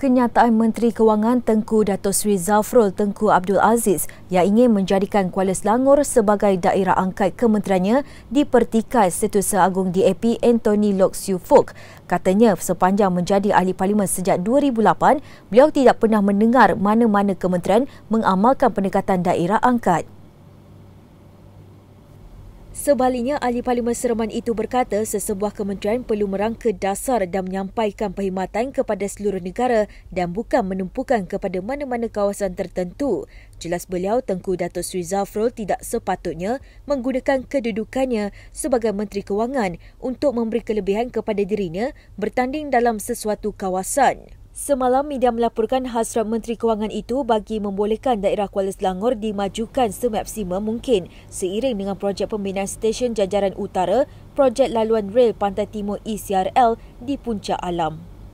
kenyataan Menteri Kewangan Tengku Dato' Sri Zafrul Tengku Abdul Aziz yang ingin menjadikan Kuala Selangor sebagai daerah angkat kementeriannya dipertikai Setiausaha Agung DAP Anthony Lok Siu Fok. Katanya sepanjang menjadi ahli parlimen sejak 2008, beliau tidak pernah mendengar mana-mana kementerian mengamalkan pendekatan daerah angkat. Sebaliknya, ahli Parlimen Seremban itu berkata sesebuah kementerian perlu merangka dasar dan menyampaikan perkhidmatan kepada seluruh negara dan bukan menumpukan kepada mana-mana kawasan tertentu. Jelas beliau Tengku Datuk Sri Zafrul tidak sepatutnya menggunakan kedudukannya sebagai Menteri Kewangan untuk memberi kelebihan kepada dirinya bertanding dalam sesuatu kawasan. Semalam media melaporkan hasrat Menteri Kewangan itu bagi membolehkan daerah Kuala Selangor dimajukan semaksimum mungkin seiring dengan projek pembinaan stesen jajaran utara, projek laluan rel pantai timur ECRL di Puncak Alam.